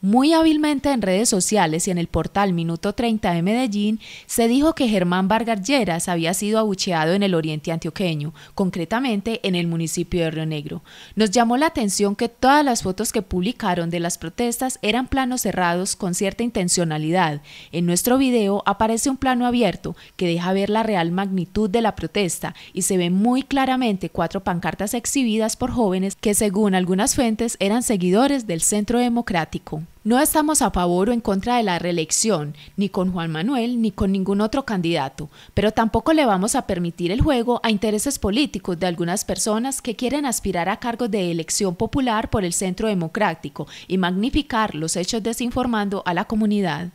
Muy hábilmente en redes sociales y en el portal Minuto 30 de Medellín se dijo que Germán Vargas Lleras había sido abucheado en el oriente antioqueño, concretamente en el municipio de Río Negro. Nos llamó la atención que todas las fotos que publicaron de las protestas eran planos cerrados con cierta intencionalidad. En nuestro video aparece un plano abierto que deja ver la real magnitud de la protesta y se ven muy claramente cuatro pancartas exhibidas por jóvenes que según algunas fuentes eran seguidores del Centro Democrático. No estamos a favor o en contra de la reelección, ni con Juan Manuel, ni con ningún otro candidato, pero tampoco le vamos a permitir el juego a intereses políticos de algunas personas que quieren aspirar a cargos de elección popular por el Centro Democrático y magnificar los hechos desinformando a la comunidad.